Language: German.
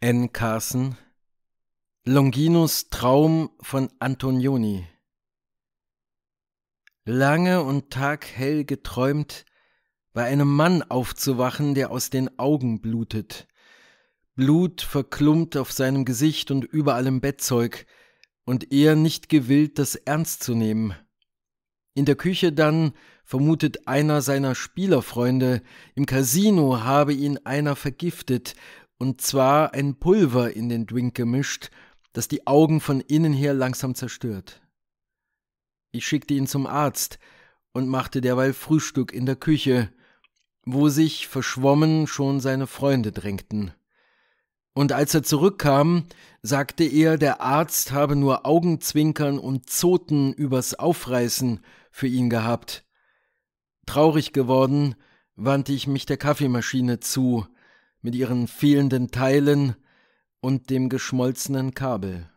N. Carson Longinus Traum von Antonioni Lange und taghell geträumt, bei einem Mann aufzuwachen, der aus den Augen blutet. Blut verklumpt auf seinem Gesicht und überall im Bettzeug, und er nicht gewillt, das ernst zu nehmen. In der Küche dann vermutet einer seiner Spielerfreunde, im Casino habe ihn einer vergiftet und zwar ein Pulver in den Drink gemischt, das die Augen von innen her langsam zerstört. Ich schickte ihn zum Arzt und machte derweil Frühstück in der Küche, wo sich verschwommen schon seine Freunde drängten. Und als er zurückkam, sagte er, der Arzt habe nur Augenzwinkern und Zoten übers Aufreißen für ihn gehabt. Traurig geworden, wandte ich mich der Kaffeemaschine zu, mit ihren fehlenden Teilen und dem geschmolzenen Kabel.